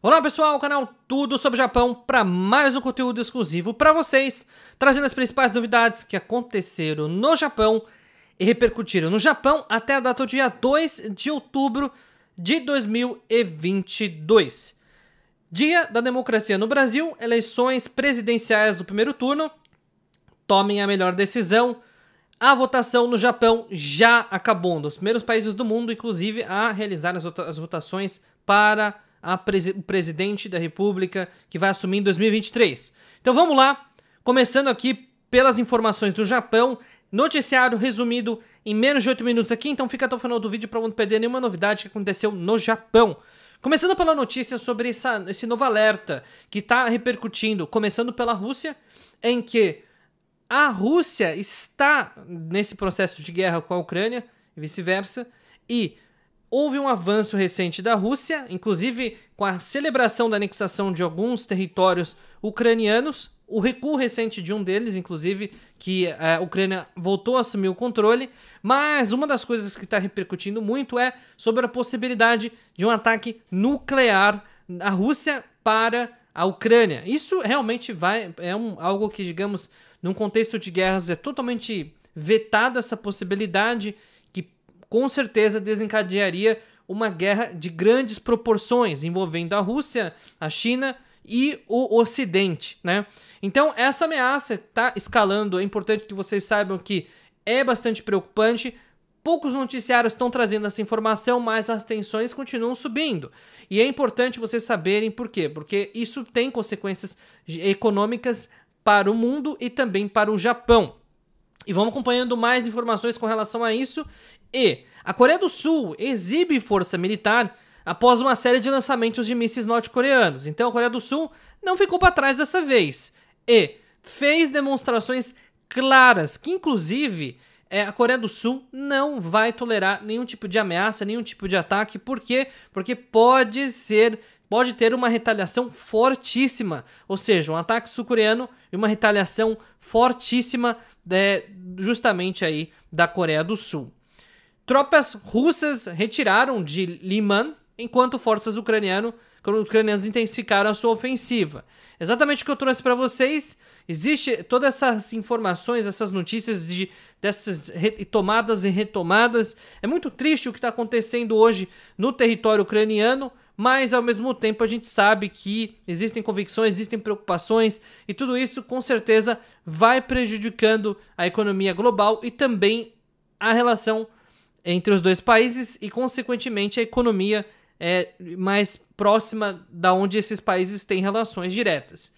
Olá pessoal, o canal Tudo sobre Japão para mais um conteúdo exclusivo para vocês, trazendo as principais novidades que aconteceram no Japão e repercutiram no Japão até a data do dia 2 de outubro de 2022. Dia da democracia no Brasil, eleições presidenciais do primeiro turno. Tomem a melhor decisão. A votação no Japão já acabou, um dos primeiros países do mundo, inclusive, a realizar as votações para presi o presidente da República que vai assumir em 2023. Então vamos lá, começando aqui pelas informações do Japão, noticiário resumido em menos de 8 minutos aqui, então fica até o final do vídeo para não perder nenhuma novidade que aconteceu no Japão. Começando pela notícia sobre essa, esse novo alerta que está repercutindo, começando pela Rússia, em que a Rússia está nesse processo de guerra com a Ucrânia e vice-versa, e Houve um avanço recente da Rússia, inclusive com a celebração da anexação de alguns territórios ucranianos, o recuo recente de um deles, inclusive, que eh, a Ucrânia voltou a assumir o controle. Mas uma das coisas que está repercutindo muito é sobre a possibilidade de um ataque nuclear da Rússia para a Ucrânia. Isso realmente vai é um, algo que, digamos, num contexto de guerras é totalmente vetada essa possibilidade com certeza desencadearia uma guerra de grandes proporções envolvendo a Rússia, a China e o Ocidente, né? Então essa ameaça está escalando. É importante que vocês saibam que é bastante preocupante. Poucos noticiários estão trazendo essa informação, mas as tensões continuam subindo. E é importante vocês saberem por quê, porque isso tem consequências econômicas para o mundo e também para o Japão. E vamos acompanhando mais informações com relação a isso. E a Coreia do Sul exibe força militar após uma série de lançamentos de mísseis norte-coreanos. Então a Coreia do Sul não ficou para trás dessa vez e fez demonstrações claras que, inclusive, é, a Coreia do Sul não vai tolerar nenhum tipo de ameaça, nenhum tipo de ataque. Por quê? Porque pode ser, pode ter uma retaliação fortíssima. Ou seja, um ataque sul-coreano e uma retaliação fortíssima é, justamente aí da Coreia do Sul. Tropas russas retiraram de Liman, enquanto forças ucraniano, ucranianas intensificaram a sua ofensiva. Exatamente o que eu trouxe para vocês. Existe todas essas informações, essas notícias de dessas tomadas e retomadas. É muito triste o que está acontecendo hoje no território ucraniano, mas ao mesmo tempo a gente sabe que existem convicções, existem preocupações e tudo isso com certeza vai prejudicando a economia global e também a relação entre os dois países e, consequentemente, a economia é mais próxima da onde esses países têm relações diretas.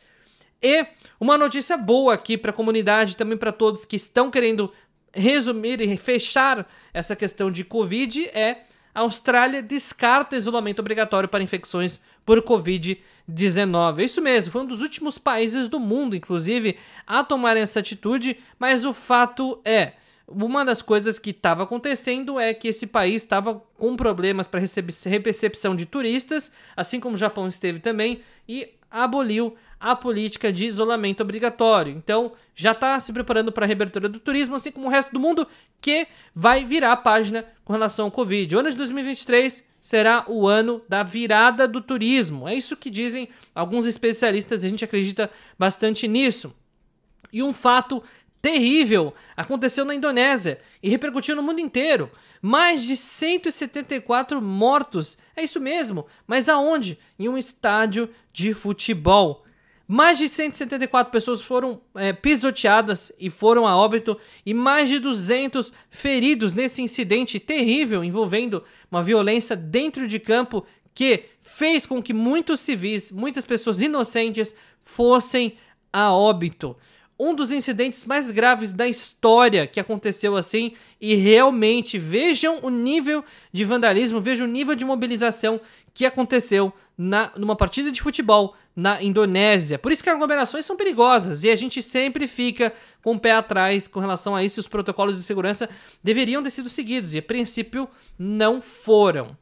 E uma notícia boa aqui para a comunidade, também para todos que estão querendo resumir e fechar essa questão de Covid é a Austrália descarta isolamento obrigatório para infecções por Covid-19. É isso mesmo, foi um dos últimos países do mundo, inclusive, a tomar essa atitude, mas o fato é, uma das coisas que estava acontecendo é que esse país estava com problemas para recepção de turistas, assim como o Japão esteve também, e aboliu a política de isolamento obrigatório. Então, já está se preparando para a reabertura do turismo, assim como o resto do mundo, que vai virar a página com relação ao Covid. O ano de 2023 será o ano da virada do turismo. É isso que dizem alguns especialistas, e a gente acredita bastante nisso. E um fato terrível aconteceu na Indonésia e repercutiu no mundo inteiro. Mais de 174 mortos. É isso mesmo, mas aonde? Em um estádio de futebol. Mais de 174 pessoas foram é, pisoteadas e foram a óbito, e mais de 200 feridos nesse incidente terrível envolvendo uma violência dentro de campo que fez com que muitos civis, muitas pessoas inocentes, fossem a óbito um dos incidentes mais graves da história que aconteceu assim. E realmente, vejam o nível de vandalismo, vejam o nível de mobilização que aconteceu na, numa partida de futebol na Indonésia. Por isso que aglomerações são perigosas e a gente sempre fica com o pé atrás com relação a isso. Os protocolos de segurança deveriam ter sido seguidos e, a princípio, não foram.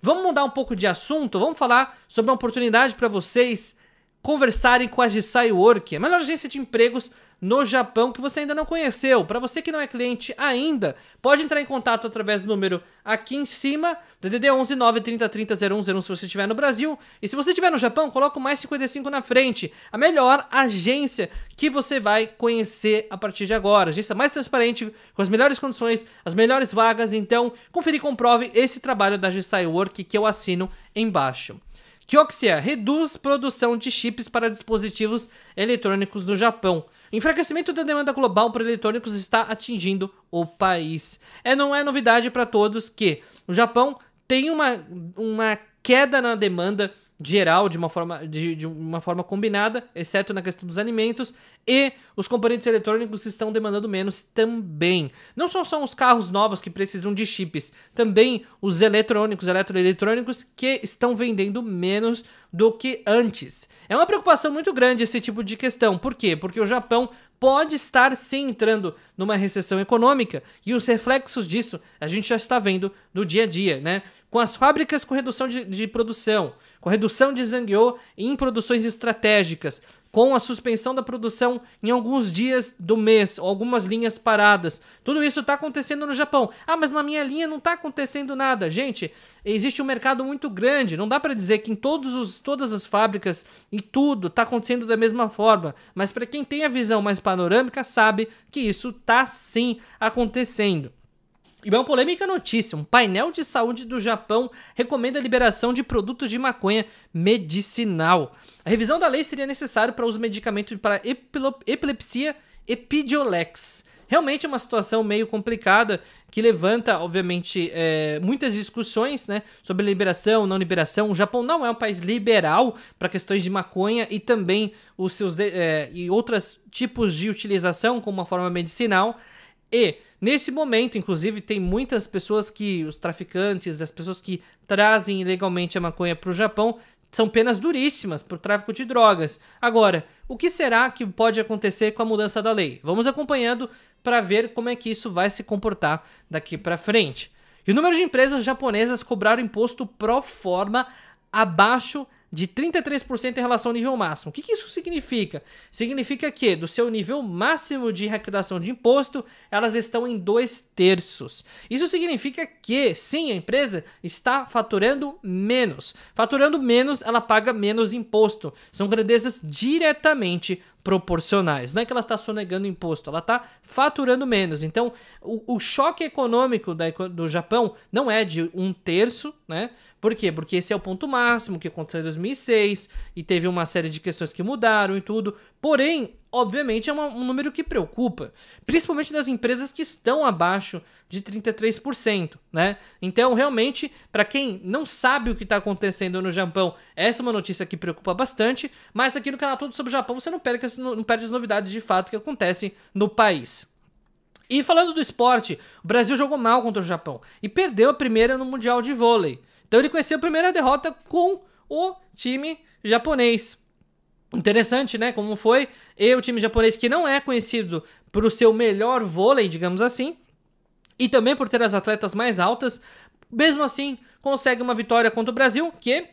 Vamos mudar um pouco de assunto, vamos falar sobre uma oportunidade para vocês conversarem com a Jisai Work, a melhor agência de empregos no Japão que você ainda não conheceu. Para você que não é cliente ainda, pode entrar em contato através do número aqui em cima, DDD 11 930 se você estiver no Brasil. E se você estiver no Japão, coloca o mais 55 na frente. A melhor agência que você vai conhecer a partir de agora. Agência mais transparente, com as melhores condições, as melhores vagas. Então, confira e comprove esse trabalho da Jisai Work que eu assino embaixo. Kioxia reduz produção de chips para dispositivos eletrônicos no Japão. Enfraquecimento da demanda global por eletrônicos está atingindo o país. É, não é novidade para todos que o Japão tem uma, uma queda na demanda geral de uma forma de, de, uma forma combinada, exceto na questão dos alimentos, e os componentes eletrônicos estão demandando menos também. Não só são os carros novos que precisam de chips, também os eletrônicos, eletroeletrônicos que estão vendendo menos do que antes. É uma preocupação muito grande esse tipo de questão. Por quê? Porque o Japão pode estar sim entrando numa recessão econômica e os reflexos disso a gente já está vendo no dia a dia, né? Com as fábricas com redução de, de produção, com redução de zangyo em produções estratégicas, com a suspensão da produção em alguns dias do mês, algumas linhas paradas. Tudo isso está acontecendo no Japão. Ah, mas na minha linha não está acontecendo nada. Gente, existe um mercado muito grande, não dá para dizer que em todos os, todas as fábricas e tudo está acontecendo da mesma forma, mas para quem tem a visão mais panorâmica sabe que isso está sim acontecendo. E uma polêmica notícia: um painel de saúde do Japão recomenda a liberação de produtos de maconha medicinal. A revisão da lei seria necessária para uso medicamento para epilepsia Epidiolex. Realmente é uma situação meio complicada que levanta, obviamente, é, muitas discussões né, sobre liberação, não liberação. O Japão não é um país liberal para questões de maconha e também os seus é, e outros tipos de utilização como uma forma medicinal. E nesse momento, inclusive, tem muitas pessoas que, os traficantes, as pessoas que trazem ilegalmente a maconha para o Japão, são penas duríssimas para o tráfico de drogas. Agora, o que será que pode acontecer com a mudança da lei? Vamos acompanhando para ver como é que isso vai se comportar daqui para frente. E o número de empresas japonesas cobraram imposto pró forma abaixo de 33% em relação ao nível máximo. O que, que, isso significa? Significa que do seu nível máximo de arrecadação de imposto, elas estão em dois terços. Isso significa que, sim, a empresa está faturando menos. Faturando menos, ela paga menos imposto. São grandezas diretamente proporcionais. Não é que ela está sonegando imposto, ela está faturando menos. Então, o, o choque econômico da, do Japão não é de um terço, né? Por quê? Porque esse é o ponto máximo que aconteceu em 2006 e teve uma série de questões que mudaram e tudo. Porém, obviamente, é uma, um número que preocupa, principalmente das empresas que estão abaixo de 33%, né? Então, realmente, para quem não sabe o que está acontecendo no Japão, essa é uma notícia que preocupa bastante, mas aqui no canal Tudo sobre o Japão você não perde, não perde as novidades de fato que acontecem no país. E falando do esporte, o Brasil jogou mal contra o Japão e perdeu a primeira no Mundial de Vôlei. Então ele conheceu a primeira derrota com o time japonês. Interessante, né? Como foi. E o time japonês que não é conhecido por seu melhor vôlei, digamos assim, e também por ter as atletas mais altas, mesmo assim consegue uma vitória contra o Brasil, que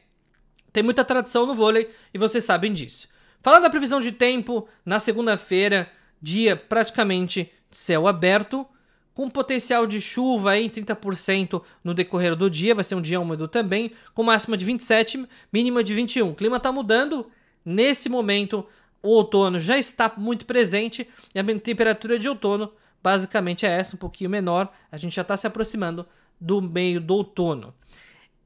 tem muita tradição no vôlei e vocês sabem disso. Falando da previsão de tempo, na segunda-feira, dia praticamente céu aberto, com potencial de chuva em 30% no decorrer do dia, vai ser um dia úmido também, com máxima de 27, mínima de 21. O clima está mudando, Nesse momento, o outono já está muito presente e a temperatura de outono basicamente é essa, um pouquinho menor. A gente já está se aproximando do meio do outono.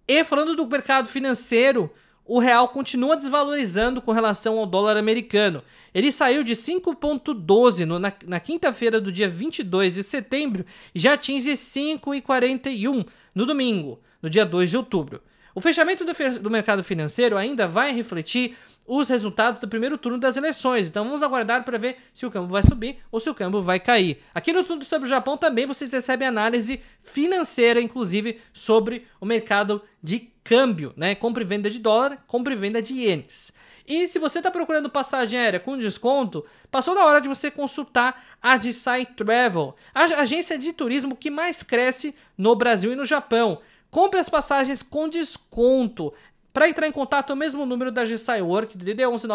E falando do mercado financeiro, o real continua desvalorizando com relação ao dólar americano. Ele saiu de 5,12 na, na quinta-feira do dia 22 de setembro e já atinge 5,41 no domingo, no dia 2 de outubro. O fechamento do, do mercado financeiro ainda vai refletir os resultados do primeiro turno das eleições. Então vamos aguardar para ver se o câmbio vai subir ou se o câmbio vai cair. Aqui no Tudo sobre o Japão também vocês recebem análise financeira, inclusive sobre o mercado de câmbio, né? Compra e venda de dólar, compra e venda de ienes. E se você está procurando passagem aérea com desconto, passou da hora de você consultar a Desai Travel, a agência de turismo que mais cresce no Brasil e no Japão. Compre as passagens com desconto. Para entrar em contato, é o mesmo número da GSI Work, DD 11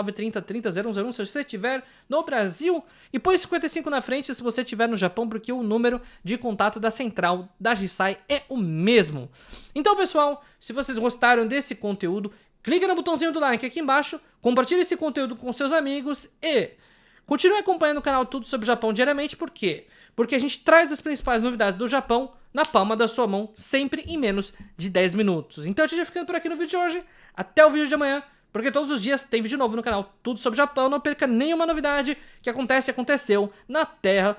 se você estiver no Brasil. E põe 55 na frente se você estiver no Japão, porque o número de contato da central da GSI é o mesmo. Então, pessoal, se vocês gostaram desse conteúdo, clique no botãozinho do like aqui embaixo, compartilhe esse conteúdo com seus amigos e Continue acompanhando o canal Tudo sobre o Japão diariamente, por quê? Porque a gente traz as principais novidades do Japão na palma da sua mão, sempre em menos de 10 minutos. Então a gente vai ficando por aqui no vídeo de hoje. Até o vídeo de amanhã, porque todos os dias tem vídeo novo no canal Tudo sobre o Japão. Não perca nenhuma novidade que acontece e aconteceu na Terra